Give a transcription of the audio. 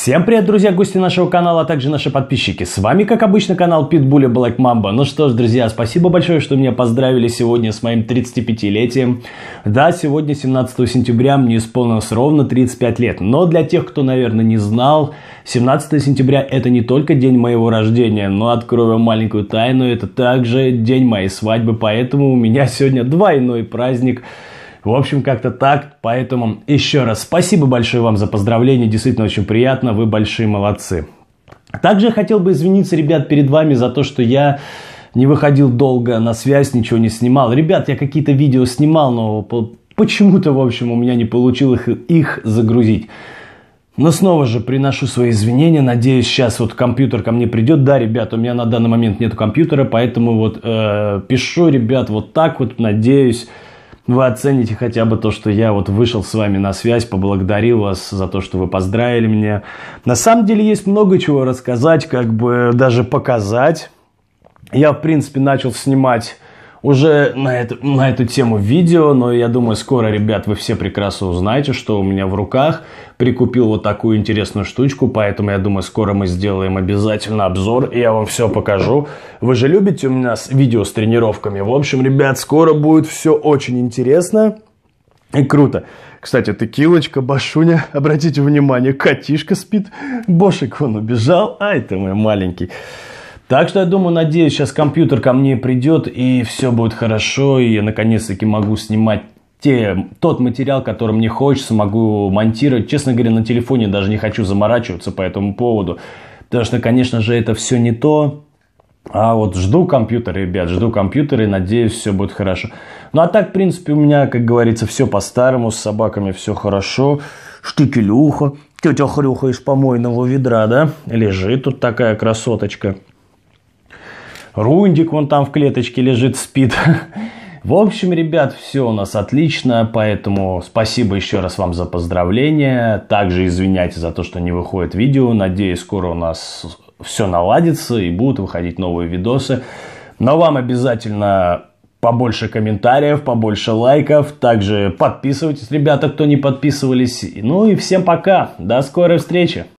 Всем привет, друзья, гости нашего канала, а также наши подписчики. С вами, как обычно, канал Питбуля Black Mamba. Ну что ж, друзья, спасибо большое, что меня поздравили сегодня с моим 35-летием. Да, сегодня, 17 сентября, мне исполнилось ровно 35 лет. Но для тех, кто, наверное, не знал, 17 сентября – это не только день моего рождения, но, открою вам маленькую тайну, это также день моей свадьбы. Поэтому у меня сегодня двойной праздник – в общем, как-то так. Поэтому еще раз спасибо большое вам за поздравления. Действительно очень приятно. Вы большие молодцы. Также хотел бы извиниться, ребят, перед вами за то, что я не выходил долго на связь, ничего не снимал. Ребят, я какие-то видео снимал, но почему-то, в общем, у меня не получилось их, их загрузить. Но снова же приношу свои извинения. Надеюсь, сейчас вот компьютер ко мне придет. Да, ребят, у меня на данный момент нет компьютера, поэтому вот э, пишу, ребят, вот так вот. Надеюсь, вы оцените хотя бы то, что я вот вышел с вами на связь, поблагодарил вас за то, что вы поздравили меня. На самом деле есть много чего рассказать, как бы даже показать. Я, в принципе, начал снимать уже на эту, на эту тему видео, но я думаю, скоро, ребят, вы все прекрасно узнаете, что у меня в руках. Прикупил вот такую интересную штучку, поэтому я думаю, скоро мы сделаем обязательно обзор, и я вам все покажу. Вы же любите у нас видео с тренировками. В общем, ребят, скоро будет все очень интересно и круто. Кстати, текилочка, башуня, обратите внимание, котишка спит, бошек он убежал, ай ты мой маленький. Так что я думаю, надеюсь, сейчас компьютер ко мне придет и все будет хорошо, и я наконец-таки могу снимать те, тот материал, который мне хочется, могу монтировать. Честно говоря, на телефоне даже не хочу заморачиваться по этому поводу. Потому что, конечно же, это все не то. А вот жду компьютер, ребят, жду компьютер и надеюсь, все будет хорошо. Ну а так, в принципе, у меня, как говорится, все по-старому, с собаками все хорошо. Штыкелюха, тетя хрюха из помойного ведра, да? Лежит тут такая красоточка. Рундик вон там в клеточке лежит, спит. В общем, ребят, все у нас отлично, поэтому спасибо еще раз вам за поздравления. Также извиняйте за то, что не выходит видео. Надеюсь, скоро у нас все наладится и будут выходить новые видосы. Но вам обязательно побольше комментариев, побольше лайков. Также подписывайтесь, ребята, кто не подписывались. Ну и всем пока. До скорой встречи.